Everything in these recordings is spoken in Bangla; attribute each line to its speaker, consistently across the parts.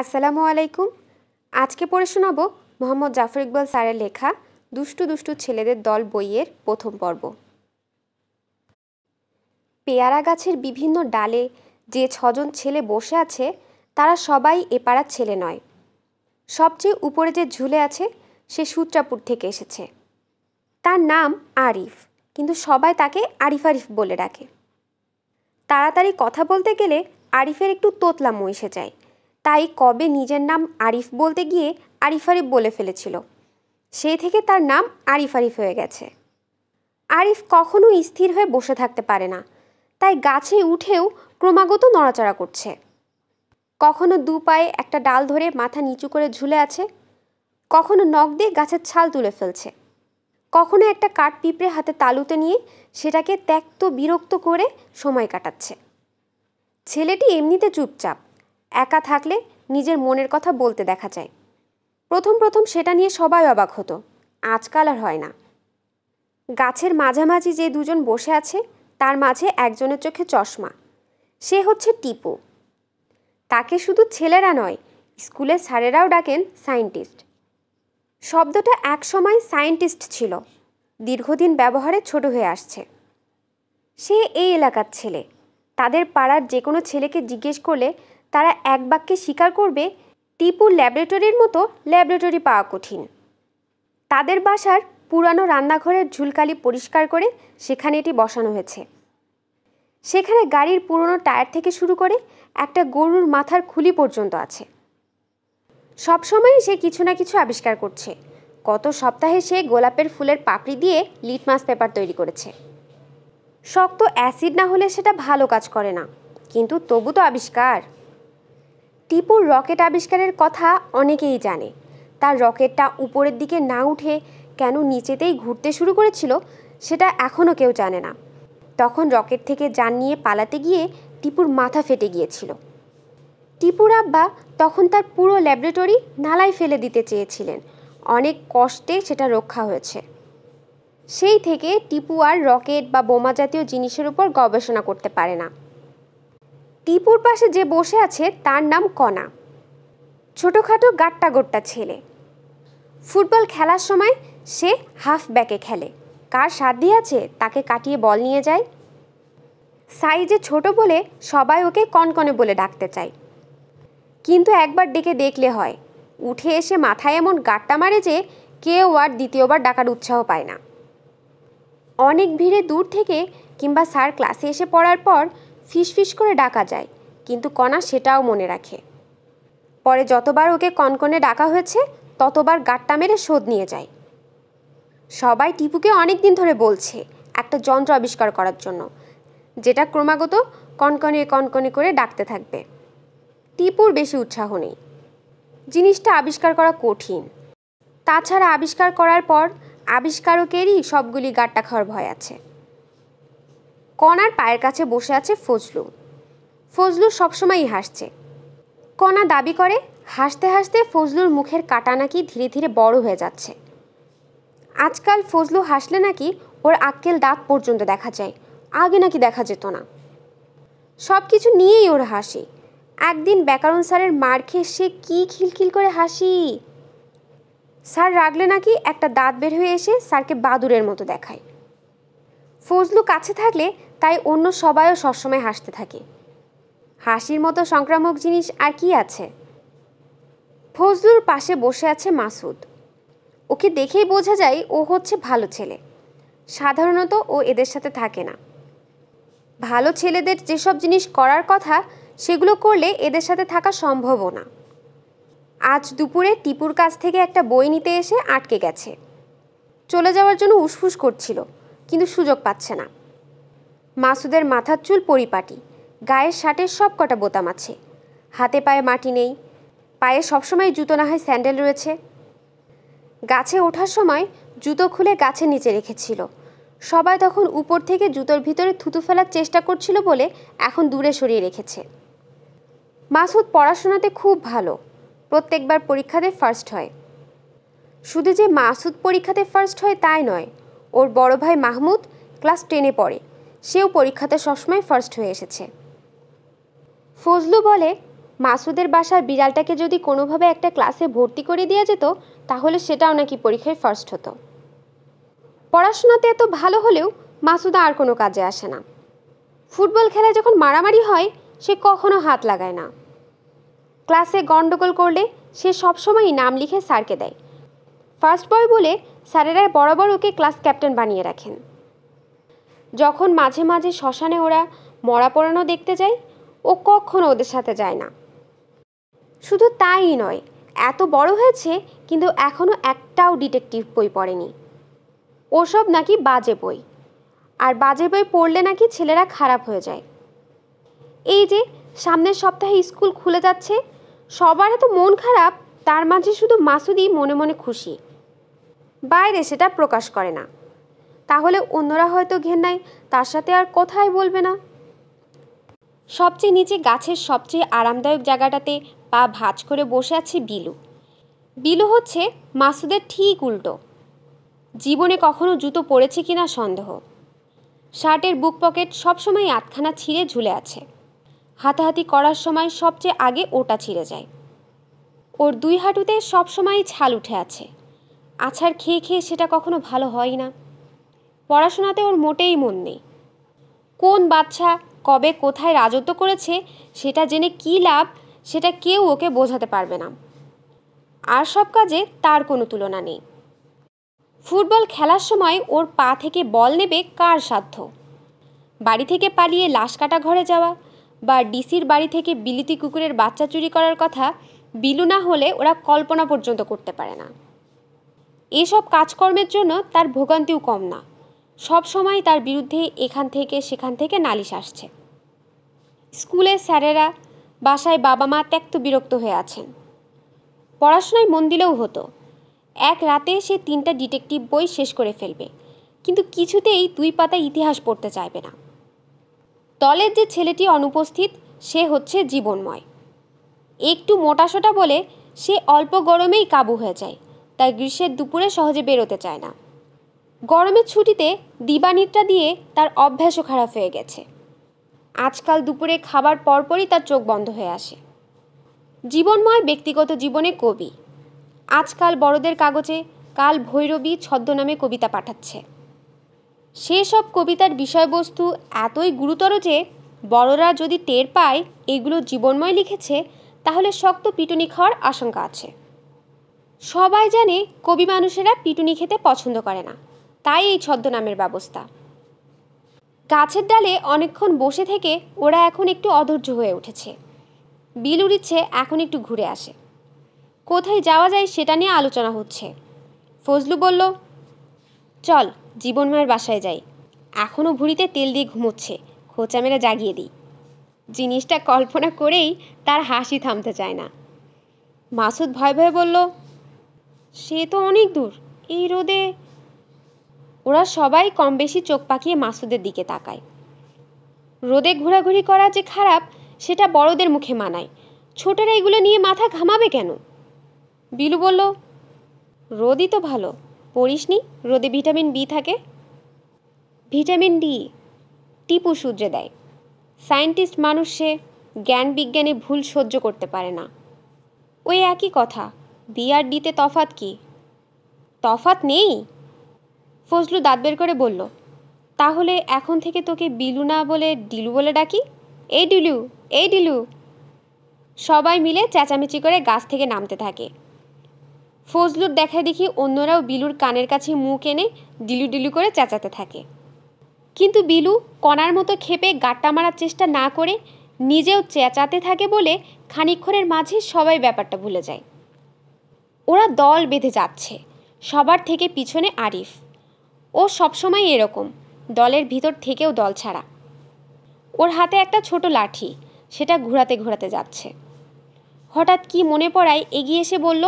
Speaker 1: আসসালামু আলাইকুম আজকে পড়ে শোনাব মোহাম্মদ জাফর ইকবাল স্যারের লেখা দুষ্টু দুষ্টু ছেলেদের দল বইয়ের প্রথম পর্ব পেয়ারা গাছের বিভিন্ন ডালে যে ছজন ছেলে বসে আছে তারা সবাই এপাড়ার ছেলে নয় সবচেয়ে উপরে যে ঝুলে আছে সে সূত্রাপুর থেকে এসেছে তার নাম আরিফ কিন্তু সবাই তাকে আরিফ আরিফ বলে ডাকে তাড়াতাড়ি কথা বলতে গেলে আরিফের একটু তোতলা এসে যায় তাই কবে নিজের নাম আরিফ বলতে গিয়ে আরিফ আরিফ বলে ফেলেছিল সেই থেকে তার নাম আরিফ আরিফ হয়ে গেছে আরিফ কখনো স্থির হয়ে বসে থাকতে পারে না তাই গাছে উঠেও ক্রমাগত নড়াচড়া করছে কখনো দু পায়ে একটা ডাল ধরে মাথা নিচু করে ঝুলে আছে কখনো নখ দিয়ে গাছের ছাল তুলে ফেলছে কখনো একটা কাঠ পিঁপড়ে হাতে তালুতে নিয়ে সেটাকে ত্যক্ত বিরক্ত করে সময় কাটাচ্ছে ছেলেটি এমনিতে চুপচাপ একা থাকলে নিজের মনের কথা বলতে দেখা যায় প্রথম প্রথম সেটা নিয়ে সবাই অবাক হতো আজকাল আর হয় না গাছের মাঝামাঝি যে দুজন বসে আছে তার মাঝে একজনের চোখে চশমা সে হচ্ছে টিপু তাকে শুধু ছেলেরা নয় স্কুলের স্যারেরাও ডাকেন সায়েন্টিস্ট শব্দটা একসময় সায়েন্টিস্ট ছিল দীর্ঘদিন ব্যবহারে ছোট হয়ে আসছে সে এই এলাকার ছেলে তাদের পাড়ার যে কোনো ছেলেকে জিজ্ঞেস করলে তারা এক বাক্যে স্বীকার করবে টিপুর ল্যাবরেটরির মতো ল্যাবরেটরি পাওয়া কঠিন তাদের বাসার পুরানো রান্নাঘরের ঝুলকালি পরিষ্কার করে সেখানে এটি বসানো হয়েছে সেখানে গাড়ির পুরনো টায়ার থেকে শুরু করে একটা গরুর মাথার খুলি পর্যন্ত আছে সবসময়ই সে কিছু না কিছু আবিষ্কার করছে গত সপ্তাহে সে গোলাপের ফুলের পাপড়ি দিয়ে লিটমাস পেপার তৈরি করেছে শক্ত অ্যাসিড না হলে সেটা ভালো কাজ করে না কিন্তু তবু তো আবিষ্কার টিপুর রকেট আবিষ্কারের কথা অনেকেই জানে তার রকেটটা উপরের দিকে না উঠে কেন নিচেতেই ঘুরতে শুরু করেছিল সেটা এখনও কেউ জানে না তখন রকেট থেকে যান নিয়ে পালাতে গিয়ে টিপুর মাথা ফেটে গিয়েছিল টিপুর আব্বা তখন তার পুরো ল্যাবরেটরি নালায় ফেলে দিতে চেয়েছিলেন অনেক কষ্টে সেটা রক্ষা হয়েছে সেই থেকে টিপু আর রকেট বা বোমা জাতীয় জিনিসের উপর গবেষণা করতে পারে না টিপুর পাশে যে বসে আছে তার নাম কণা ছোটোখাটো গাট্টা গোট্টা ছেলে ফুটবল খেলার সময় সে হাফ ব্যাকে খেলে কার সাথ আছে তাকে কাটিয়ে বল নিয়ে যায় সাইজে ছোট বলে সবাই ওকে কনকনে বলে ডাকতে চায় কিন্তু একবার ডেকে দেখলে হয় উঠে এসে মাথায় এমন গাট্টা মারে যে কেউ আর দ্বিতীয়বার ডাকার উৎসাহ পায় না অনেক ভিড়ে দূর থেকে কিংবা স্যার ক্লাসে এসে পড়ার পর ফিসফিস করে ডাকা যায় কিন্তু কণা সেটাও মনে রাখে পরে যতবার ওকে কনকনে ডাকা হয়েছে ততবার গাট্টা মেরে শোধ নিয়ে যায় সবাই টিপুকে অনেক দিন ধরে বলছে একটা যন্ত্র আবিষ্কার করার জন্য যেটা ক্রমাগত কনকনে কনকনে করে ডাকতে থাকবে টিপুর বেশি উৎসাহ নেই জিনিসটা আবিষ্কার করা কঠিন তাছাড়া আবিষ্কার করার পর আবিষ্কারকেরই সবগুলি গাট্টা খাওয়ার ভয় আছে কণার পায়ের কাছে বসে আছে ফজলু ফজলু সবসময়ই হাসছে কণা দাবি করে হাসতে হাসতে ফজলুর মুখের কাটা নাকি ধীরে ধীরে বড় হয়ে যাচ্ছে আজকাল ফজলু হাসলে নাকি ওর আক্কেল দাঁত পর্যন্ত দেখা যায় আগে নাকি দেখা যেত না সব কিছু নিয়েই ওর হাসি একদিন ব্যাকরণ স্যারের মার খেয়ে সে কী খিলখিল করে হাসি স্যার রাগলে নাকি একটা দাঁত বের হয়ে এসে স্যারকে বাদুরের মতো দেখায় ফজলু কাছে থাকলে তাই অন্য সবাইও সবসময় হাসতে থাকে হাসির মতো সংক্রামক জিনিস আর কি আছে ফজলুর পাশে বসে আছে মাসুদ ওকে দেখেই বোঝা যায় ও হচ্ছে ভালো ছেলে সাধারণত ও এদের সাথে থাকে না ভালো ছেলেদের যেসব জিনিস করার কথা সেগুলো করলে এদের সাথে থাকা সম্ভবও না আজ দুপুরে টিপুর কাছ থেকে একটা বই নিতে এসে আটকে গেছে চলে যাওয়ার জন্য উসফুস করছিল কিন্তু সুযোগ পাচ্ছে না মাসুদের মাথার চুল পরিপাটি গায়ের শার্টের সব কটা বোতাম আছে হাতে পায়ে মাটি নেই পায়ে সবসময় জুতো না হয় স্যান্ডেল রয়েছে গাছে ওঠার সময় জুতো খুলে গাছের নিচে রেখেছিল সবাই তখন উপর থেকে জুতোর ভিতরে থুতু ফেলার চেষ্টা করছিল বলে এখন দূরে সরিয়ে রেখেছে মাসুদ পড়াশোনাতে খুব ভালো প্রত্যেকবার পরীক্ষাতে ফার্স্ট হয় শুধু যে মাসুদ পরীক্ষাতে ফার্স্ট হয় তাই নয় ওর বড় ভাই মাহমুদ ক্লাস টেনে পড়ে সেও পরীক্ষাতে সবসময় ফার্স্ট হয়ে এসেছে ফজলু বলে মাসুদের বাসার বিড়ালটাকে যদি কোনোভাবে একটা ক্লাসে ভর্তি করে দেওয়া যেত তাহলে সেটাও নাকি পরীক্ষায় ফার্স্ট হতো পড়াশোনাতে এত ভালো হলেও মাসুদা আর কোনো কাজে আসে না ফুটবল খেলায় যখন মারামারি হয় সে কখনো হাত লাগায় না ক্লাসে গণ্ডগোল করলে সে সবসময়ই নাম লিখে স্যারকে দেয় ফার্স্ট বয় বলে স্যারেরা বরাবর ওকে ক্লাস ক্যাপ্টেন বানিয়ে রাখেন যখন মাঝে মাঝে শ্মশানে ওরা মরা পড়ানো দেখতে যায় ও কখনো ওদের সাথে যায় না শুধু তাই নয় এত বড় হয়েছে কিন্তু এখনও একটাও ডিটেকটিভ বই পড়েনি ওসব নাকি বাজে বই আর বাজে বই পড়লে নাকি ছেলেরা খারাপ হয়ে যায় এই যে সামনের সপ্তাহে স্কুল খুলে যাচ্ছে সবার এত মন খারাপ তার মাঝে শুধু মাসুদি মনে মনে খুশি বাইরে সেটা প্রকাশ করে না তাহলে অন্যরা হয়তো ঘেন্নায় তার সাথে আর কথাই বলবে না সবচেয়ে নিচে গাছের সবচেয়ে আরামদায়ক জায়গাটাতে পা ভাঁজ করে বসে আছে বিলু বিলু হচ্ছে মাসুদের ঠিক উল্টো জীবনে কখনো জুতো পড়েছে কিনা সন্দেহ শার্টের বুক পকেট সবসময় আতখানা ছিঁড়ে ঝুলে আছে হাতাহাতি করার সময় সবচেয়ে আগে ওটা ছিঁড়ে যায় ওর দুই হাঁটুতে সবসময় ছাল উঠে আছে আছাড় খেয়ে খেয়ে সেটা কখনো ভালো হয় না পড়াশোনাতে ওর মোটেই মন নেই কোন বাচ্চা কবে কোথায় রাজত্ব করেছে সেটা জেনে কী লাভ সেটা কেউ ওকে বোঝাতে পারবে না আর সব কাজে তার কোনো তুলনা নেই ফুটবল খেলার সময় ওর পা থেকে বল নেবে কার সাধ্য বাড়ি থেকে পালিয়ে লাশ কাটা ঘরে যাওয়া বা ডিসির বাড়ি থেকে বিলিতি কুকুরের বাচ্চা চুরি করার কথা বিলু না হলে ওরা কল্পনা পর্যন্ত করতে পারে না এসব কাজকর্মের জন্য তার ভোগান্তিও কম না সব সময় তার বিরুদ্ধে এখান থেকে সেখান থেকে নালিশ আসছে স্কুলে স্যারেরা বাসায় বাবা মা ত্যক্ত বিরক্ত হয়ে আছেন পড়াশোনায় মন দিলেও হতো এক রাতে সে তিনটা ডিটেকটিভ বই শেষ করে ফেলবে কিন্তু কিছুতেই দুই পাতা ইতিহাস পড়তে চাইবে না দলের যে ছেলেটি অনুপস্থিত সে হচ্ছে জীবনময় একটু মোটাসোটা বলে সে অল্প গরমেই কাবু হয়ে যায় তাই গ্রীষ্মের দুপুরে সহজে বেরোতে চায় না গরমের ছুটিতে দিবানিদ্রা দিয়ে তার অভ্যাসও খারাপ হয়ে গেছে আজকাল দুপুরে খাবার পরপরই তার চোখ বন্ধ হয়ে আসে জীবনময় ব্যক্তিগত জীবনে কবি আজকাল বড়দের কাগজে কাল ভৈরবী ছদ্মনামে কবিতা পাঠাচ্ছে সেসব কবিতার বিষয়বস্তু এতই গুরুতর যে বড়রা যদি টের পায় এগুলো জীবনময় লিখেছে তাহলে শক্ত পিটুনি খাওয়ার আশঙ্কা আছে সবাই জানে কবি মানুষেরা পিটুনি খেতে পছন্দ করে না তাই এই ছদ্মনামের ব্যবস্থা গাছের ডালে অনেকক্ষণ বসে থেকে ওরা এখন একটু অধৈর্য হয়ে উঠেছে বিল উড়িচ্ছে এখন একটু ঘুরে আসে কোথায় যাওয়া যায় সেটা নিয়ে আলোচনা হচ্ছে ফজলু বলল চল জীবনময়ের বাসায় যাই এখনও ভুড়িতে তেল দিয়ে ঘুমোচ্ছে খোঁচা মেরে জাগিয়ে দিই জিনিসটা কল্পনা করেই তার হাসি থামতে চায় না মাসুদ ভয় ভয়ে বলল সে তো অনেক দূর এই রোদে ওরা সবাই কম বেশি চোখ পাকিয়ে মাসুদের দিকে তাকায় রোদে ঘোরাঘুরি করা যে খারাপ সেটা বড়দের মুখে মানায় ছোটরা এগুলো নিয়ে মাথা ঘামাবে কেন বিলু বলল রোদই তো ভালো পড়িসনি রোদে ভিটামিন বি থাকে ভিটামিন ডি টিপু সূর্যে দেয় সায়েন্টিস্ট মানুষ সে জ্ঞান বিজ্ঞানে ভুল সহ্য করতে পারে না ওই একই কথা বি আর ডিতে তফাত কি তফাত নেই ফজলু দাঁত বের করে বলল তাহলে এখন থেকে তোকে বিলু না বলে ডিলু বলে ডাকি এই ডিলু এই ডিলু সবাই মিলে চেঁচামেচি করে গাছ থেকে নামতে থাকে ফজলুর দেখা দেখি অন্যরাও বিলুর কানের কাছে মুখ এনে ডিলু ডিলু করে চেঁচাতে থাকে কিন্তু বিলু কণার মতো খেপে গাট্টা মারার চেষ্টা না করে নিজেও চেঁচাতে থাকে বলে খানিক্ষণের মাঝে সবাই ব্যাপারটা ভুলে যায় ওরা দল বেঁধে যাচ্ছে সবার থেকে পিছনে আরিফ ও সবসময় এরকম দলের ভিতর থেকেও দল ছাড়া ওর হাতে একটা ছোট লাঠি সেটা ঘোরাতে ঘোরাতে যাচ্ছে হঠাৎ কি মনে পড়ায় এগিয়ে এসে বলল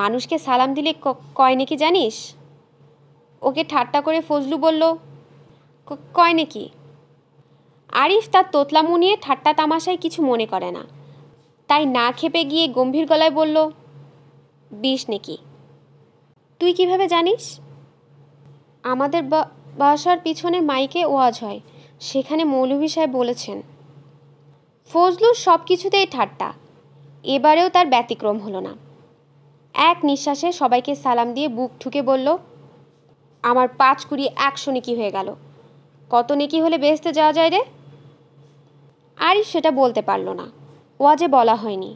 Speaker 1: মানুষকে সালাম দিলে কয় নাকি জানিস ওকে ঠাট্টা করে ফজলু বলল কয় নাকি আরিফ তার তোতলা মুনিয়ে ঠাট্টা তামাশায় কিছু মনে করে না তাই না খেপে গিয়ে গম্ভীর গলায় বলল বিষ নাকি তুই কিভাবে জানিস আমাদের বাসার পিছনে মাইকে ওয়াজ হয় সেখানে মৌলভী সাহেব বলেছেন ফজলুর সব কিছুতেই ঠাট্টা এবারেও তার ব্যতিক্রম হলো না এক নিঃশ্বাসে সবাইকে সালাম দিয়ে বুক ঠুকে বলল আমার পাঁচ কুড়ি একশো নেকি হয়ে গেল কত নেকি হলে বেসতে যাওয়া যায় রে আর সেটা বলতে পারল না ওয়াজে বলা হয়নি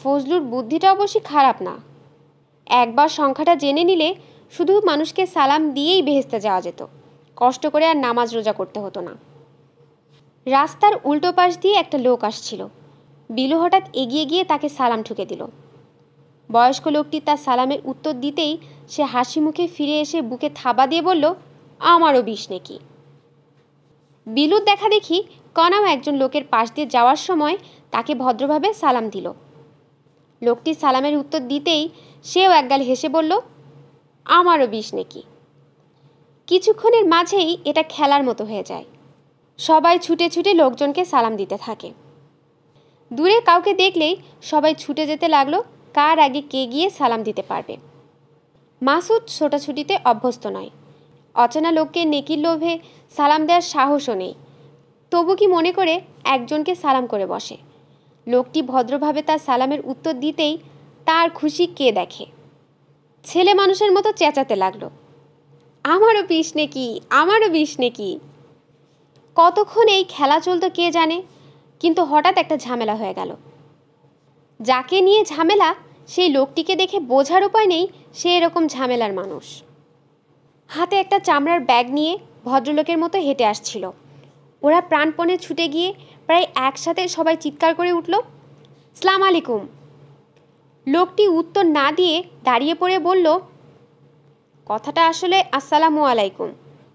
Speaker 1: ফজলুর বুদ্ধিটা অবশ্যই খারাপ না একবার সংখ্যাটা জেনে নিলে শুধু মানুষকে সালাম দিয়েই বেহেস্তে যাওয়া যেত কষ্ট করে আর নামাজ রোজা করতে হতো না রাস্তার উল্টো পাশ দিয়ে একটা লোক আসছিল বিলু হঠাৎ এগিয়ে গিয়ে তাকে সালাম ঠুকে দিল বয়স্ক লোকটি তার সালামের উত্তর দিতেই সে হাসি মুখে ফিরে এসে বুকে থাবা দিয়ে বলল আমারও বিষ নাকি বিলুর দেখা দেখি কনাও একজন লোকের পাশ দিয়ে যাওয়ার সময় তাকে ভদ্রভাবে সালাম দিল লোকটি সালামের উত্তর দিতেই সেও একগাল হেসে বলল আমারও বিষ নেকি কিছুক্ষণের মাঝেই এটা খেলার মতো হয়ে যায় সবাই ছুটে ছুটে লোকজনকে সালাম দিতে থাকে দূরে কাউকে দেখলেই সবাই ছুটে যেতে লাগলো কার আগে কে গিয়ে সালাম দিতে পারবে মাসুদ ছোটাছুটিতে অভ্যস্ত নয় অচেনা লোককে নেকির লোভে সালাম দেওয়ার সাহসও নেই তবু কি মনে করে একজনকে সালাম করে বসে লোকটি ভদ্রভাবে তার সালামের উত্তর দিতেই তার খুশি কে দেখে ছেলে মানুষের মতো চেঁচাতে লাগলো আমারও বিষ নেকি আমারও বিষ নেকি কতক্ষণ এই খেলা চলতো কে জানে কিন্তু হঠাৎ একটা ঝামেলা হয়ে গেল যাকে নিয়ে ঝামেলা সেই লোকটিকে দেখে বোঝার উপায় নেই সে এরকম ঝামেলার মানুষ হাতে একটা চামড়ার ব্যাগ নিয়ে ভদ্রলোকের মতো হেঁটে আসছিল ওরা প্রাণপণে ছুটে গিয়ে প্রায় একসাথে সবাই চিৎকার করে উঠল সালাম আলাইকুম লোকটি উত্তর না দিয়ে দাঁড়িয়ে পড়ে বলল কথাটা আসলে আসসালামু আলাইকুম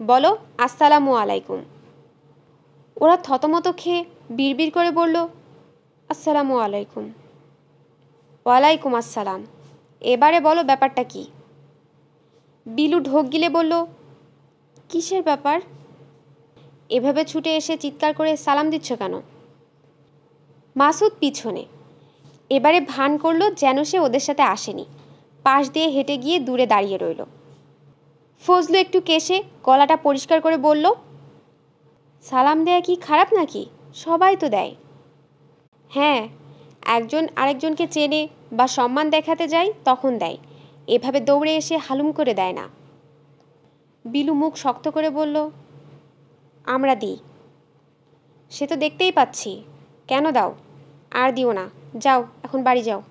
Speaker 1: বলো আসসালামু আলাইকুম ওরা থতমত খেয়ে বিড়বিড় করে বলল আসসালামু আলাইকুম ওয়ালাইকুম আসসালাম এবারে বলো ব্যাপারটা কি বিলু ঢোক গিলে বলল কিসের ব্যাপার এভাবে ছুটে এসে চিৎকার করে সালাম দিচ্ছ কেন মাসুদ পিছনে এবারে ভান করলো যেন সে ওদের সাথে আসেনি পাশ দিয়ে হেঁটে গিয়ে দূরে দাঁড়িয়ে রইল ফজলু একটু কেশে গলাটা পরিষ্কার করে বলল সালাম দেয়া কি খারাপ নাকি সবাই তো দেয় হ্যাঁ একজন আরেকজনকে চেনে বা সম্মান দেখাতে যায় তখন দেয় এভাবে দৌড়ে এসে হালুম করে দেয় না বিলু মুখ শক্ত করে বলল আমরা দিই সে তো দেখতেই পাচ্ছি কেন দাও আর দিও না যাও এখন বাড়ি যাও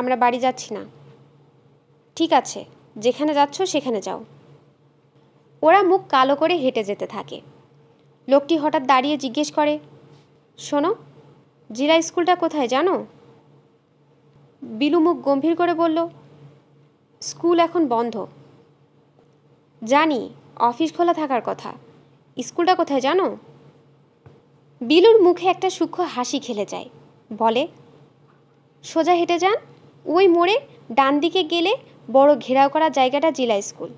Speaker 1: আমরা বাড়ি যাচ্ছি না ঠিক আছে যেখানে যাচ্ছ সেখানে যাও ওরা মুখ কালো করে হেঁটে যেতে থাকে লোকটি হঠাৎ দাঁড়িয়ে জিজ্ঞেস করে শোনো জিলা স্কুলটা কোথায় জানো বিলু মুখ গম্ভীর করে বলল স্কুল এখন বন্ধ জানি অফিস খোলা থাকার কথা স্কুলটা কোথায় জানো বিলুর মুখে একটা সূক্ষ্ম হাসি খেলে যায় বলে সোজা হেঁটে যান ওই মোড়ে ডান দিকে গেলে বড় ঘেরাও করা জায়গাটা জিলা স্কুল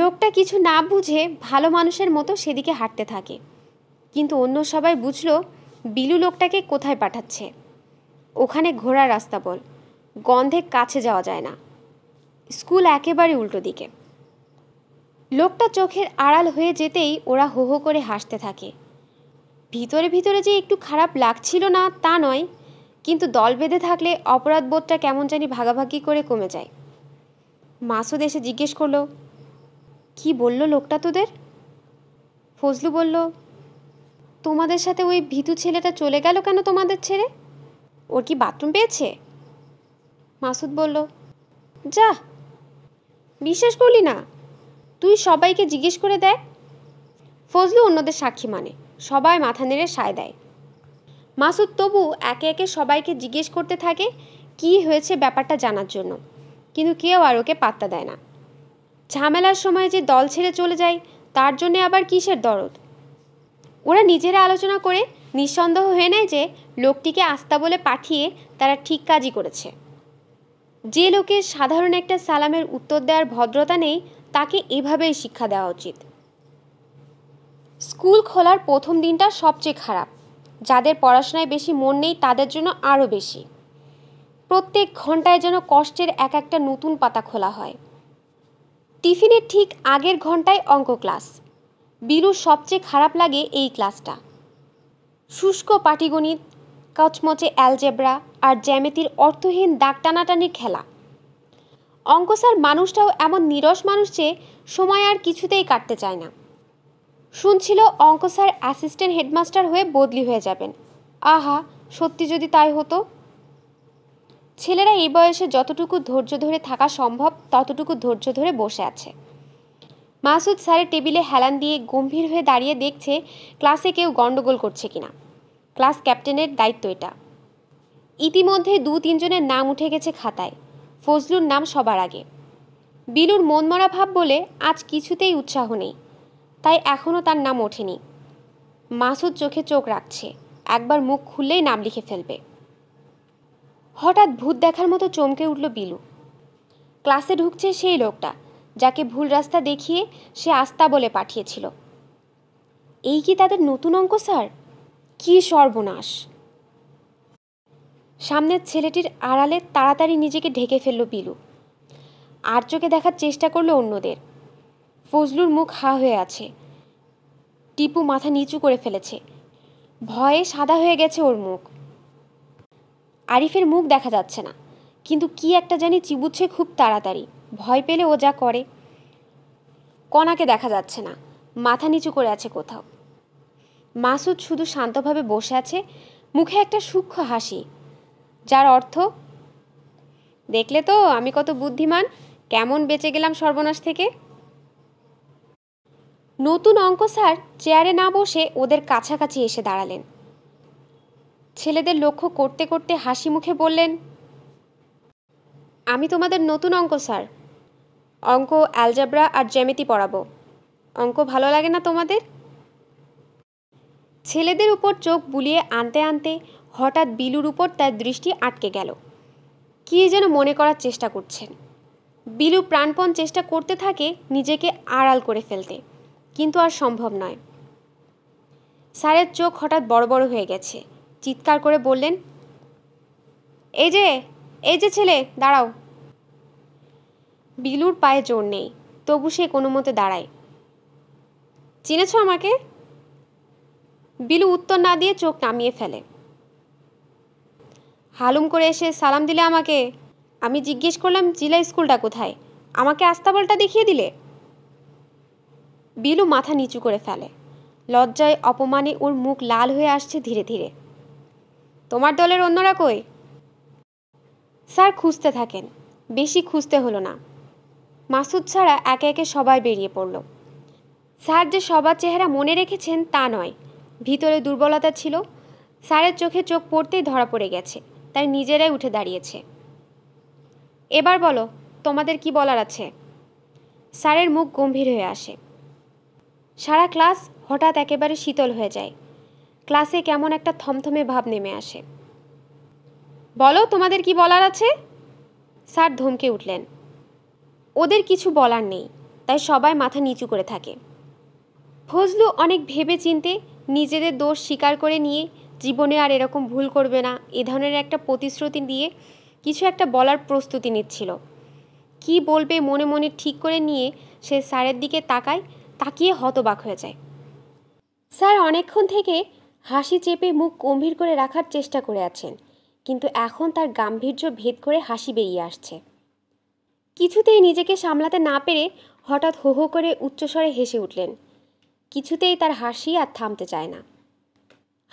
Speaker 1: লোকটা কিছু না বুঝে ভালো মানুষের মতো সেদিকে হাঁটতে থাকে কিন্তু অন্য সবাই বুঝল বিলু লোকটাকে কোথায় পাঠাচ্ছে ওখানে ঘোড়ার রাস্তা বল গন্ধে কাছে যাওয়া যায় না স্কুল একেবারে উল্টো দিকে লোকটা চোখের আড়াল হয়ে যেতেই ওরা হো হো করে হাসতে থাকে ভিতরে ভিতরে যে একটু খারাপ লাগছিল না তা নয় কিন্তু দল বেঁধে থাকলে অপরাধবোধটা কেমন জানি ভাগাভাগি করে কমে যায় মাসুদ এসে জিজ্ঞেস করলো কি বলল লোকটা তোদের ফজলু বলল তোমাদের সাথে ওই ভীতু ছেলেটা চলে গেল কেন তোমাদের ছেড়ে ওর কি বাথরুম পেয়েছে মাসুদ বলল যা বিশ্বাস করলি না তুই সবাইকে জিজ্ঞেস করে দেখ ফজলু অন্যদের সাক্ষী মানে সবাই মাথা নেড়ে সায় দেয় মাসুদ তবু একে একে সবাইকে জিজ্ঞেস করতে থাকে কি হয়েছে ব্যাপারটা জানার জন্য কিন্তু কেউ আর ওকে পাত্তা দেয় না ঝামেলার সময় যে দল ছেড়ে চলে যায় তার জন্যে আবার কিসের দরদ ওরা নিজেরা আলোচনা করে নিঃসন্দেহ হয়ে নেয় যে লোকটিকে আস্তা বলে পাঠিয়ে তারা ঠিক কাজই করেছে যে লোকের সাধারণ একটা সালামের উত্তর দেওয়ার ভদ্রতা নেই তাকে এভাবেই শিক্ষা দেওয়া উচিত স্কুল খোলার প্রথম দিনটা সবচেয়ে খারাপ যাদের পড়াশোনায় বেশি মন নেই তাদের জন্য আরও বেশি প্রত্যেক ঘন্টায় যেন কষ্টের এক একটা নতুন পাতা খোলা হয় টিফিনের ঠিক আগের ঘন্টায় অঙ্ক ক্লাস বিলুর সবচেয়ে খারাপ লাগে এই ক্লাসটা শুষ্ক পাটিগণিত কচমচে অ্যালজেব্রা আর জ্যামিতির অর্থহীন দাগ টানাটানির খেলা অঙ্ক স্যার মানুষটাও এমন নিরস মানুষ চেয়ে সময় আর কিছুতেই কাটতে চায় না শুনছিল অঙ্ক স্যার অ্যাসিস্ট্যান্ট হেডমাস্টার হয়ে বদলি হয়ে যাবেন আহা সত্যি যদি তাই হতো ছেলেরা এই বয়সে যতটুকু ধৈর্য ধরে থাকা সম্ভব ততটুকু ধৈর্য ধরে বসে আছে মাসুদ স্যারের টেবিলে হেলান দিয়ে গম্ভীর হয়ে দাঁড়িয়ে দেখছে ক্লাসে কেউ গণ্ডগোল করছে কিনা ক্লাস ক্যাপ্টেনের দায়িত্ব এটা ইতিমধ্যে দু তিনজনের নাম উঠে গেছে খাতায় ফজলুর নাম সবার আগে বিলুর মনমরা ভাব বলে আজ কিছুতেই উৎসাহ নেই তাই এখনও তার নাম ওঠেনি মাসুদ চোখে চোখ রাখছে একবার মুখ খুললেই নাম লিখে ফেলবে হঠাৎ ভূত দেখার মতো চমকে উঠল বিলু ক্লাসে ঢুকছে সেই লোকটা যাকে ভুল রাস্তা দেখিয়ে সে আস্তা বলে পাঠিয়েছিল এই কি তাদের নতুন অঙ্ক স্যার কি সর্বনাশ সামনের ছেলেটির আড়ালে তাড়াতাড়ি নিজেকে ঢেকে ফেলল বিলু আর চোখে দেখার চেষ্টা করলো অন্যদের ফজলুর মুখ হা হয়ে আছে টিপু মাথা নিচু করে ফেলেছে ভয়ে সাদা হয়ে গেছে ওর মুখ আরিফের মুখ দেখা যাচ্ছে না কিন্তু কি একটা জানি চিবুচ্ছে খুব তাড়াতাড়ি ভয় পেলে ও যা করে কণাকে দেখা যাচ্ছে না মাথা নিচু করে আছে কোথাও মাসুদ শুধু শান্তভাবে বসে আছে মুখে একটা সূক্ষ্ম হাসি যার অর্থ দেখলে তো আমি কত বুদ্ধিমান কেমন বেঁচে গেলাম সর্বনাশ থেকে নতুন অঙ্ক স্যার চেয়ারে না বসে ওদের কাছাকাছি এসে দাঁড়ালেন ছেলেদের লক্ষ্য করতে করতে হাসি মুখে বললেন আমি তোমাদের নতুন অঙ্ক স্যার অঙ্ক অ্যালজাবরা আর জ্যামিতি পড়াবো অঙ্ক ভালো লাগে না তোমাদের ছেলেদের উপর চোখ বুলিয়ে আনতে আনতে হঠাৎ বিলুর উপর তার দৃষ্টি আটকে গেল কি যেন মনে করার চেষ্টা করছেন বিলু প্রাণপণ চেষ্টা করতে থাকে নিজেকে আড়াল করে ফেলতে কিন্তু আর সম্ভব নয় স্যারের চোখ হঠাৎ বড় বড় হয়ে গেছে চিৎকার করে বললেন এই যে এই যে ছেলে দাঁড়াও বিলুর পায়ে জোর নেই তবু সে কোনো মতে দাঁড়ায় চিনেছ আমাকে বিলু উত্তর না দিয়ে চোখ নামিয়ে ফেলে হালুম করে এসে সালাম দিলে আমাকে আমি জিজ্ঞেস করলাম জিলা স্কুলটা কোথায় আমাকে আস্তাবলটা দেখিয়ে দিলে বিলু মাথা নিচু করে ফেলে লজ্জায় অপমানে ওর মুখ লাল হয়ে আসছে ধীরে ধীরে তোমার দলের অন্যরা কই স্যার খুঁজতে থাকেন বেশি খুঁজতে হলো না মাসুদ ছাড়া একে একে সবাই বেরিয়ে পড়ল স্যার যে সবার চেহারা মনে রেখেছেন তা নয় ভিতরে দুর্বলতা ছিল স্যারের চোখে চোখ পড়তেই ধরা পড়ে গেছে তাই নিজেরাই উঠে দাঁড়িয়েছে এবার বলো তোমাদের কি বলার আছে স্যারের মুখ গম্ভীর হয়ে আসে সারা ক্লাস হঠাৎ একেবারে শীতল হয়ে যায় ক্লাসে কেমন একটা থমথমে ভাব নেমে আসে বলো তোমাদের কি বলার আছে স্যার ধমকে উঠলেন ওদের কিছু বলার নেই তাই সবাই মাথা নিচু করে থাকে ফজলু অনেক ভেবে চিনতে নিজেদের দোষ স্বীকার করে নিয়ে জীবনে আর এরকম ভুল করবে না এ ধরনের একটা প্রতিশ্রুতি দিয়ে কিছু একটা বলার প্রস্তুতি নিচ্ছিল কি বলবে মনে মনে ঠিক করে নিয়ে সে স্যারের দিকে তাকায় তাকিয়ে হতবাক হয়ে যায় স্যার অনেকক্ষণ থেকে হাসি চেপে মুখ গম্ভীর করে রাখার চেষ্টা করে আছেন কিন্তু এখন তার গাম্ভীর্য ভেদ করে হাসি বেরিয়ে আসছে কিছুতেই নিজেকে সামলাতে না পেরে হঠাৎ হো হো করে উচ্চস্বরে হেসে উঠলেন কিছুতেই তার হাসি আর থামতে চায় না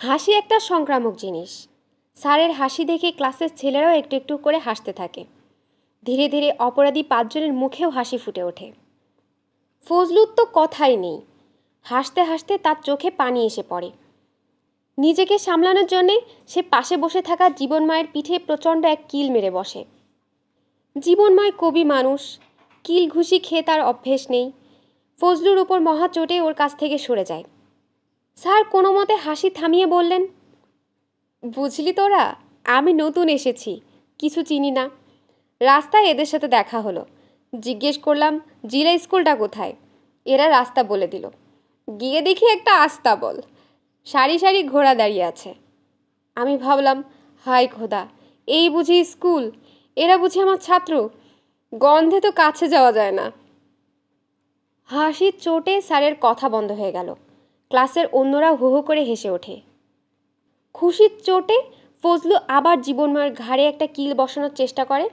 Speaker 1: হাসি একটা সংক্রামক জিনিস স্যারের হাসি দেখে ক্লাসের ছেলেরাও একটু একটু করে হাসতে থাকে ধীরে ধীরে অপরাধী পাঁচজনের মুখেও হাসি ফুটে ওঠে ফজলুর তো কথাই নেই হাসতে হাসতে তার চোখে পানি এসে পড়ে নিজেকে সামলানোর জন্যে সে পাশে বসে থাকা জীবনময়ের পিঠে প্রচণ্ড এক কিল মেরে বসে জীবনময় কবি মানুষ কিল ঘুষি খেয়ে তার অভ্যেস নেই ফজলুর ওপর মহা চোটে ওর কাছ থেকে সরে যায় স্যার কোনো মতে হাসি থামিয়ে বললেন বুঝলি তোরা আমি নতুন এসেছি কিছু চিনি না রাস্তায় এদের সাথে দেখা হলো জিজ্ঞেস করলাম জিলা স্কুলটা কোথায় এরা রাস্তা বলে দিল গিয়ে দেখি একটা আস্তাবল সারি সারি ঘোড়া দাঁড়িয়ে আছে আমি ভাবলাম হাই খোদা এই বুঝি স্কুল এরা বুঝি আমার ছাত্র গন্ধে তো কাছে যাওয়া যায় না হাসির চোটে স্যারের কথা বন্ধ হয়ে গেল ক্লাসের অন্যরা হুহু করে হেসে ওঠে খুশির চোটে ফজলু আবার জীবনময়ের ঘাড়ে একটা কিল বসানোর চেষ্টা করে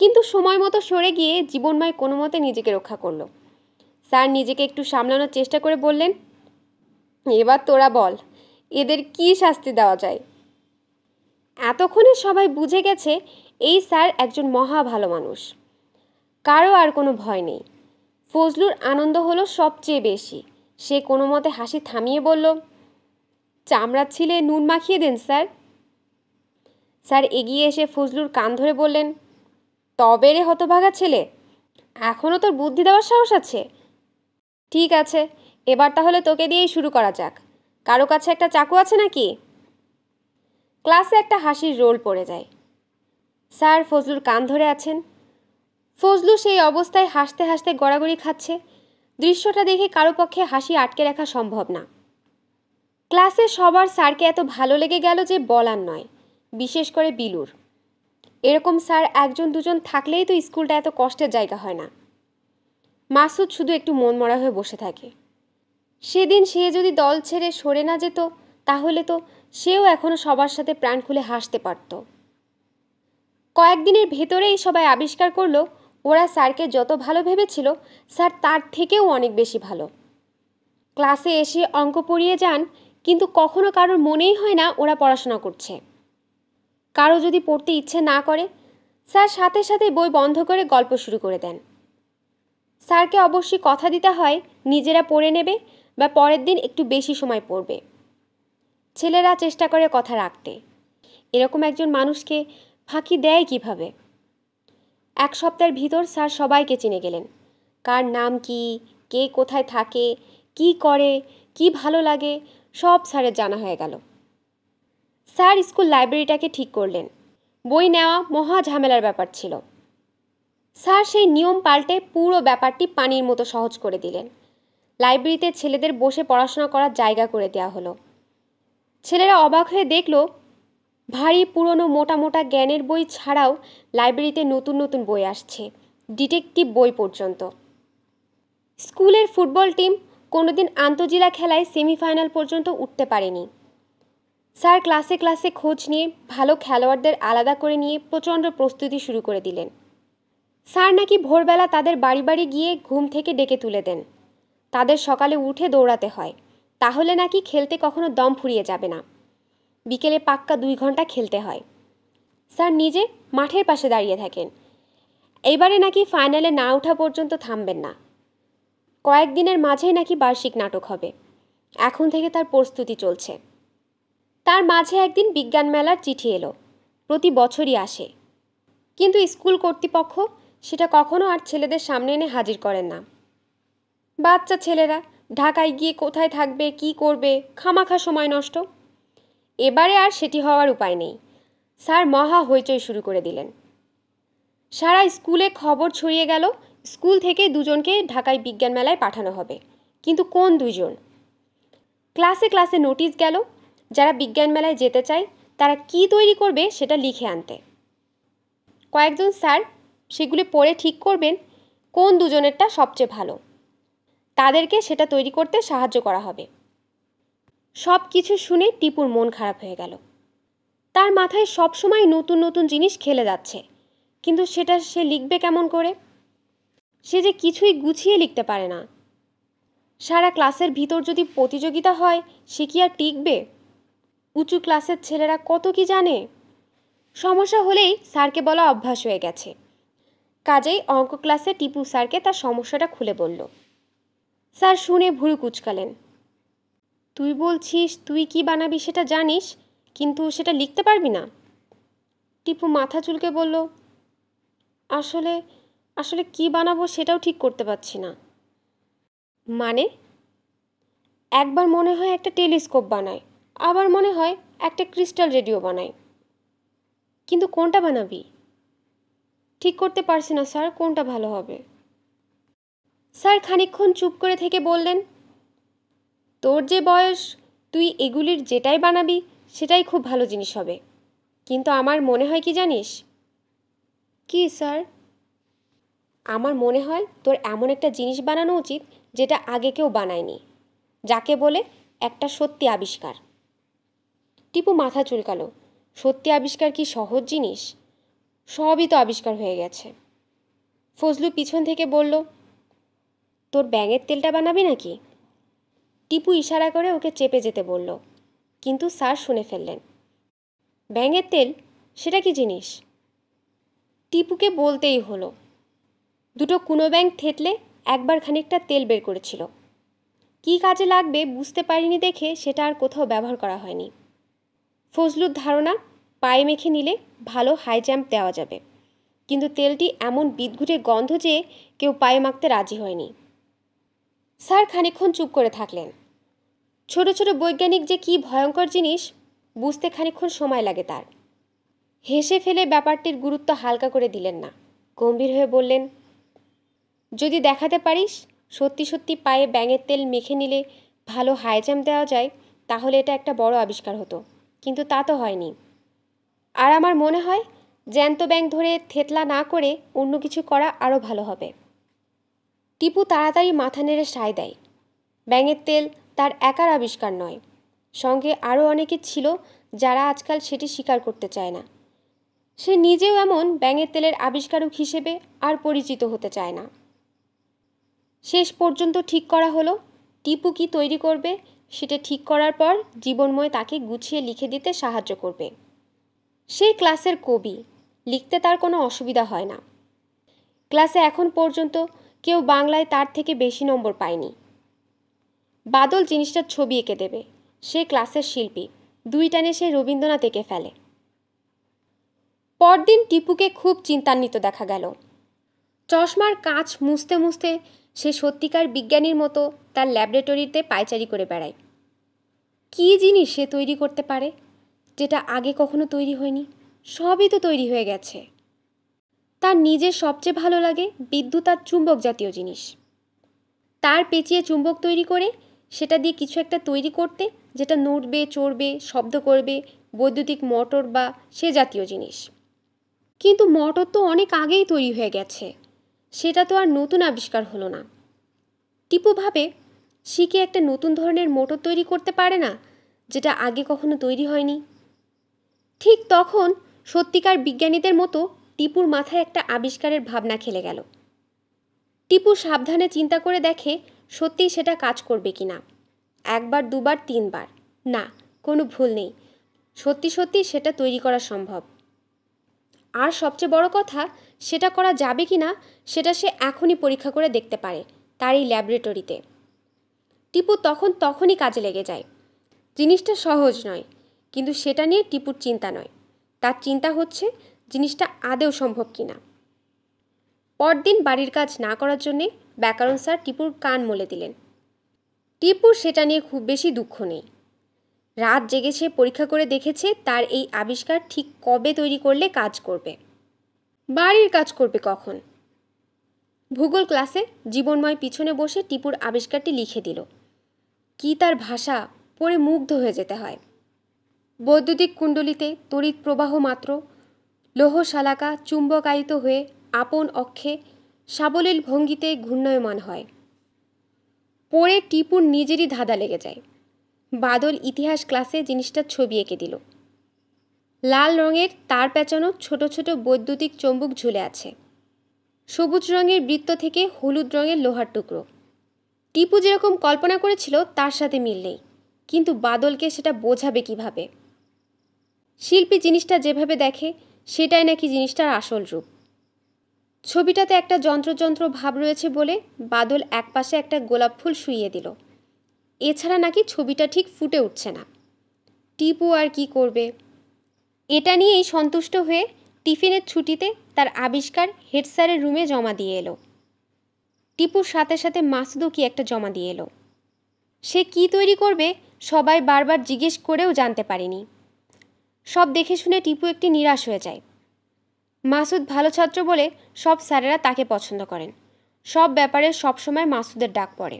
Speaker 1: কিন্তু সময় মতো সরে গিয়ে জীবনময় কোনো মতে নিজেকে রক্ষা করলো স্যার নিজেকে একটু সামলানোর চেষ্টা করে বললেন এবার তোরা বল এদের কি শাস্তি দেওয়া যায় এতক্ষণে সবাই বুঝে গেছে এই স্যার একজন মহা ভালো মানুষ কারো আর কোনো ভয় নেই ফজলুর আনন্দ হলো সবচেয়ে বেশি সে কোনো মতে হাসি থামিয়ে বলল চামড়া ছিলে নুন মাখিয়ে দেন স্যার স্যার এগিয়ে এসে ফজলুর কান ধরে বললেন তবে রে হতভাগা ছেলে এখনও তোর বুদ্ধি দেওয়ার সাহস আছে ঠিক আছে এবার তাহলে তোকে দিয়েই শুরু করা যাক কারো কাছে একটা চাকু আছে নাকি ক্লাসে একটা হাসির রোল পড়ে যায় স্যার ফজলুর কান ধরে আছেন ফজলু সেই অবস্থায় হাসতে হাসতে গড়াগড়ি খাচ্ছে দৃশ্যটা দেখে কারো পক্ষে হাসি আটকে রাখা সম্ভব না ক্লাসে সবার স্যারকে এত ভালো লেগে গেল যে বলার নয় বিশেষ করে বিলুর এরকম স্যার একজন দুজন থাকলেই তো স্কুলটা এত কষ্টের জায়গা হয় না মাসুদ শুধু একটু মন মরা হয়ে বসে থাকে সেদিন সে যদি দল ছেড়ে সরে না যেত তাহলে তো সেও এখনও সবার সাথে প্রাণ খুলে হাসতে পারত কয়েকদিনের ভেতরেই সবাই আবিষ্কার করলো ওরা স্যারকে যত ভালো ভেবেছিল স্যার তার থেকেও অনেক বেশি ভালো ক্লাসে এসে অঙ্ক পড়িয়ে যান কিন্তু কখনো কারোর মনেই হয় না ওরা পড়াশোনা করছে কারো যদি পড়তে ইচ্ছে না করে স্যার সাথে সাথে বই বন্ধ করে গল্প শুরু করে দেন স্যারকে অবশ্যই কথা দিতে হয় নিজেরা পড়ে নেবে বা পরের দিন একটু বেশি সময় পড়বে ছেলেরা চেষ্টা করে কথা রাখতে এরকম একজন মানুষকে ফাঁকি দেয় কিভাবে এক সপ্তাহের ভিতর স্যার সবাইকে চিনে গেলেন কার নাম কি কে কোথায় থাকে কি করে কি ভালো লাগে সব স্যারের জানা হয়ে গেল স্যার স্কুল লাইব্রেরিটাকে ঠিক করলেন বই নেওয়া মহা ঝামেলার ব্যাপার ছিল স্যার সেই নিয়ম পাল্টে পুরো ব্যাপারটি পানির মতো সহজ করে দিলেন লাইব্রেরিতে ছেলেদের বসে পড়াশোনা করার জায়গা করে দেওয়া হলো ছেলেরা অবাক হয়ে দেখল ভারী পুরনো মোটা মোটা জ্ঞানের বই ছাড়াও লাইব্রেরিতে নতুন নতুন বই আসছে ডিটেকটিভ বই পর্যন্ত স্কুলের ফুটবল টিম কোনোদিন আন্তজেলা খেলায় সেমিফাইনাল পর্যন্ত উঠতে পারেনি স্যার ক্লাসে ক্লাসে খোঁজ নিয়ে ভালো খেলোয়াড়দের আলাদা করে নিয়ে প্রচণ্ড প্রস্তুতি শুরু করে দিলেন স্যার নাকি ভোরবেলা তাদের বাড়ি বাড়ি গিয়ে ঘুম থেকে ডেকে তুলে দেন তাদের সকালে উঠে দৌড়াতে হয় তাহলে নাকি খেলতে কখনো দম ফুরিয়ে যাবে না বিকেলে পাক্কা দুই ঘন্টা খেলতে হয় স্যার নিজে মাঠের পাশে দাঁড়িয়ে থাকেন এবারে নাকি ফাইনালে না ওঠা পর্যন্ত থামবেন না কয়েকদিনের মাঝেই নাকি বার্ষিক নাটক হবে এখন থেকে তার প্রস্তুতি চলছে তার মাঝে একদিন বিজ্ঞান মেলার চিঠি এলো প্রতি বছরই আসে কিন্তু স্কুল কর্তৃপক্ষ সেটা কখনো আর ছেলেদের সামনে এনে হাজির করেন না বাচ্চা ছেলেরা ঢাকায় গিয়ে কোথায় থাকবে কি করবে খামাখা সময় নষ্ট এবারে আর সেটি হওয়ার উপায় নেই স্যার মহা হইচই শুরু করে দিলেন সারা স্কুলে খবর ছড়িয়ে গেল স্কুল থেকে দুজনকে ঢাকায় বিজ্ঞান মেলায় পাঠানো হবে কিন্তু কোন দুজন ক্লাসে ক্লাসে নোটিশ গেল যারা বিজ্ঞান মেলায় যেতে চায় তারা কি তৈরি করবে সেটা লিখে আনতে কয়েকজন স্যার সেগুলি পড়ে ঠিক করবেন কোন দুজনেরটা সবচেয়ে ভালো তাদেরকে সেটা তৈরি করতে সাহায্য করা হবে সব কিছু শুনে টিপুর মন খারাপ হয়ে গেল তার মাথায় সবসময় নতুন নতুন জিনিস খেলে যাচ্ছে কিন্তু সেটা সে লিখবে কেমন করে সে যে কিছুই গুছিয়ে লিখতে পারে না সারা ক্লাসের ভিতর যদি প্রতিযোগিতা হয় সে কি আর টিকবে উঁচু ক্লাসের ছেলেরা কত কি জানে সমস্যা হলেই স্যারকে বলা অভ্যাস হয়ে গেছে কাজেই অঙ্ক ক্লাসে টিপু স্যারকে তার সমস্যাটা খুলে বলল স্যার শুনে ভুরু কুচকালেন তুই বলছিস তুই কি বানাবি সেটা জানিস কিন্তু সেটা লিখতে পারবি না টিপু মাথা চুলকে বলল আসলে আসলে কি বানাবো সেটাও ঠিক করতে পারছি না মানে একবার মনে হয় একটা টেলিস্কোপ বানায় আবার মনে হয় একটা ক্রিস্টাল রেডিও বানাই কিন্তু কোনটা বানাবি ঠিক করতে পারছি না স্যার কোনটা ভালো হবে স্যার খানিক্ষণ চুপ করে থেকে বললেন তোর যে বয়স তুই এগুলির যেটাই বানাবি সেটাই খুব ভালো জিনিস হবে কিন্তু আমার মনে হয় কি জানিস কি স্যার আমার মনে হয় তোর এমন একটা জিনিস বানানো উচিত যেটা আগে কেউ বানায়নি যাকে বলে একটা সত্যি আবিষ্কার টিপু মাথা চুলকালো সত্যি আবিষ্কার কি সহজ জিনিস সবই তো আবিষ্কার হয়ে গেছে ফজলু পিছন থেকে বলল তোর ব্যাঙের তেলটা বানাবি নাকি টিপু ইশারা করে ওকে চেপে যেতে বলল কিন্তু স্যার শুনে ফেললেন ব্যাঙের তেল সেটা কি জিনিস টিপুকে বলতেই হলো দুটো কুনো ব্যাঙ থেতলে একবার খানিকটা তেল বের করেছিল কি কাজে লাগবে বুঝতে পারিনি দেখে সেটা আর কোথাও ব্যবহার করা হয়নি ফজলুর ধারণা পায়ে মেখে নিলে ভালো হাই জাম্প দেওয়া যাবে কিন্তু তেলটি এমন বিদঘুটে গন্ধ যে কেউ পায়ে মাখতে রাজি হয়নি স্যার খানিক্ষণ চুপ করে থাকলেন ছোট ছোট বৈজ্ঞানিক যে কি ভয়ঙ্কর জিনিস বুঝতে খানিক্ষণ সময় লাগে তার হেসে ফেলে ব্যাপারটির গুরুত্ব হালকা করে দিলেন না গম্ভীর হয়ে বললেন যদি দেখাতে পারিস সত্যি সত্যি পায়ে ব্যাঙের তেল মেখে নিলে ভালো হাইজাম দেওয়া যায় তাহলে এটা একটা বড় আবিষ্কার হতো কিন্তু তা তো হয়নি আর আমার মনে হয় জ্যান্ত ব্যাংক ধরে থেতলা না করে অন্য কিছু করা আরও ভালো হবে টিপু তাড়াতাড়ি মাথা নেড়ে সায় দেয় ব্যাঙের তেল তার একার আবিষ্কার নয় সঙ্গে আরও অনেকে ছিল যারা আজকাল সেটি স্বীকার করতে চায় না সে নিজেও এমন ব্যাঙের তেলের আবিষ্কারক হিসেবে আর পরিচিত হতে চায় না শেষ পর্যন্ত ঠিক করা হলো টিপু কি তৈরি করবে সেটা ঠিক করার পর জীবনময় তাকে গুছিয়ে লিখে দিতে সাহায্য করবে সে ক্লাসের কবি লিখতে তার কোনো অসুবিধা হয় না ক্লাসে এখন পর্যন্ত কেউ বাংলায় তার থেকে বেশি নম্বর পায়নি বাদল জিনিসটা ছবি এঁকে দেবে সে ক্লাসের শিল্পী দুই টানে সে রবীন্দ্রনাথ এঁকে ফেলে পরদিন টিপুকে খুব চিন্তান্বিত দেখা গেল চশমার কাঁচ মুছতে মুছতে সে সত্যিকার বিজ্ঞানীর মতো তার ল্যাবরেটরিতে পায়চারি করে বেড়ায় কী জিনিস সে তৈরি করতে পারে যেটা আগে কখনো তৈরি হয়নি সবই তো তৈরি হয়ে গেছে তার নিজের সবচেয়ে ভালো লাগে বিদ্যুৎ আর চুম্বক জাতীয় জিনিস তার পেঁচিয়ে চুম্বক তৈরি করে সেটা দিয়ে কিছু একটা তৈরি করতে যেটা নড়বে চড়বে শব্দ করবে বৈদ্যুতিক মোটর বা সে জাতীয় জিনিস কিন্তু মোটর তো অনেক আগেই তৈরি হয়ে গেছে সেটা তো আর নতুন আবিষ্কার হলো না টিপু ভাবে সে কি একটা নতুন ধরনের মোটর তৈরি করতে পারে না যেটা আগে কখনো তৈরি হয়নি ঠিক তখন সত্যিকার বিজ্ঞানীদের মতো টিপুর মাথায় একটা আবিষ্কারের ভাবনা খেলে গেল টিপু সাবধানে চিন্তা করে দেখে সত্যিই সেটা কাজ করবে কি না একবার দুবার তিনবার না কোনো ভুল নেই সত্যি সত্যি সেটা তৈরি করা সম্ভব আর সবচেয়ে বড় কথা সেটা করা যাবে কি না সেটা সে এখনই পরীক্ষা করে দেখতে পারে তার এই ল্যাবরেটরিতে টিপু তখন তখনই কাজে লেগে যায় জিনিসটা সহজ নয় কিন্তু সেটা নিয়ে টিপুর চিন্তা নয় তার চিন্তা হচ্ছে জিনিসটা আদেও সম্ভব কি না পরদিন বাড়ির কাজ না করার জন্যে ব্যাকরণ স্যার টিপুর কান মলে দিলেন টিপুর সেটা নিয়ে খুব বেশি দুঃখ নেই রাত জেগে সে পরীক্ষা করে দেখেছে তার এই আবিষ্কার ঠিক কবে তৈরি করলে কাজ করবে বাড়ির কাজ করবে কখন ভূগোল ক্লাসে জীবনময় পিছনে বসে টিপুর আবিষ্কারটি লিখে দিল কি তার ভাষা পড়ে মুগ্ধ হয়ে যেতে হয় বৈদ্যুতিক কুণ্ডলিতে তড়িৎ প্রবাহ মাত্র লোহশালাকা চুম্বকায়িত হয়ে আপন অক্ষে সাবলীল ভঙ্গিতে ঘূর্ণয়মান হয় পড়ে টিপুর নিজেরই ধাঁধা লেগে যায় বাদল ইতিহাস ক্লাসে জিনিসটা ছবি এঁকে দিল লাল রঙের তার পেঁচানো ছোট ছোট বৈদ্যুতিক চম্বুক ঝুলে আছে সবুজ রঙের বৃত্ত থেকে হলুদ রঙের লোহার টুকরো টিপু যেরকম কল্পনা করেছিল তার সাথে মিল নেই কিন্তু বাদলকে সেটা বোঝাবে কিভাবে শিল্পী জিনিসটা যেভাবে দেখে সেটাই নাকি জিনিসটার আসল রূপ ছবিটাতে একটা যন্ত্রযন্ত্র ভাব রয়েছে বলে বাদল একপাশে একটা গোলাপ ফুল শুইয়ে দিল এছাড়া নাকি ছবিটা ঠিক ফুটে উঠছে না টিপু আর কি করবে এটা নিয়েই সন্তুষ্ট হয়ে টিফিনের ছুটিতে তার আবিষ্কার হেড স্যারের রুমে জমা দিয়ে এলো টিপুর সাথে সাথে মাসুদও কি একটা জমা দিয়ে এলো সে কি তৈরি করবে সবাই বারবার জিজ্ঞেস করেও জানতে পারেনি সব দেখে শুনে টিপু একটি নিরাশ হয়ে যায় মাসুদ ভালো ছাত্র বলে সব স্যারেরা তাকে পছন্দ করেন সব ব্যাপারে সবসময় মাসুদের ডাক পড়ে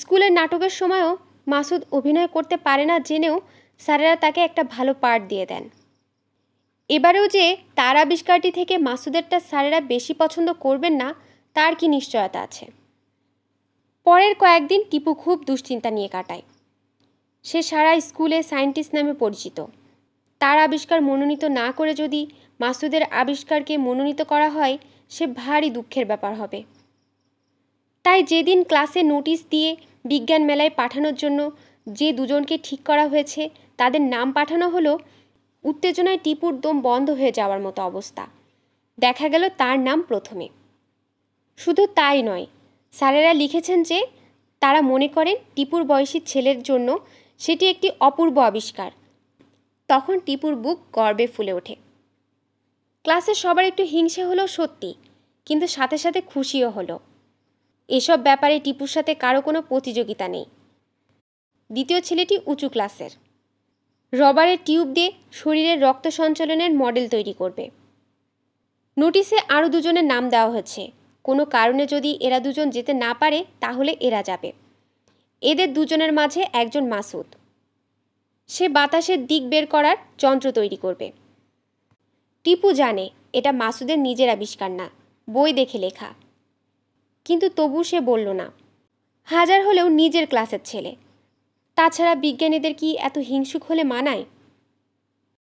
Speaker 1: স্কুলের নাটকের সময়ও মাসুদ অভিনয় করতে পারে না জেনেও স্যারেরা তাকে একটা ভালো পার্ট দিয়ে দেন এবারেও যে তার আবিষ্কারটি থেকে মাসুদেরটা স্যারেরা বেশি পছন্দ করবেন না তার কি নিশ্চয়তা আছে পরের কয়েকদিন টিপু খুব দুশ্চিন্তা নিয়ে কাটায় সে সারা স্কুলে সায়েন্টিস্ট নামে পরিচিত তার আবিষ্কার মনোনীত না করে যদি মাসুদের আবিষ্কারকে মনোনীত করা হয় সে ভারী দুঃখের ব্যাপার হবে তাই যেদিন ক্লাসে নোটিশ দিয়ে বিজ্ঞান মেলায় পাঠানোর জন্য যে দুজনকে ঠিক করা হয়েছে তাদের নাম পাঠানো হলো উত্তেজনায় টিপুর দম বন্ধ হয়ে যাওয়ার মতো অবস্থা দেখা গেল তার নাম প্রথমে শুধু তাই নয় স্যারেরা লিখেছেন যে তারা মনে করেন টিপুর বয়সী ছেলের জন্য সেটি একটি অপূর্ব আবিষ্কার তখন টিপুর বুক গর্বে ফুলে ওঠে ক্লাসে সবার একটু হিংসে হলো সত্যি কিন্তু সাথে সাথে খুশিও হলো এসব ব্যাপারে টিপুর সাথে কারো কোনো প্রতিযোগিতা নেই দ্বিতীয় ছেলেটি উঁচু ক্লাসের রবারের টিউব দিয়ে শরীরের রক্ত সঞ্চালনের মডেল তৈরি করবে নোটিশে আরও দুজনের নাম দেওয়া হয়েছে কোনো কারণে যদি এরা দুজন যেতে না পারে তাহলে এরা যাবে এদের দুজনের মাঝে একজন মাসুদ সে বাতাসের দিক বের করার যন্ত্র তৈরি করবে টিপু জানে এটা মাসুদের নিজের আবিষ্কার না বই দেখে লেখা কিন্তু তবু সে বলল না হাজার হলেও নিজের ক্লাসের ছেলে তাছাড়া বিজ্ঞানীদের কি এত হিংসুক হলে মানায়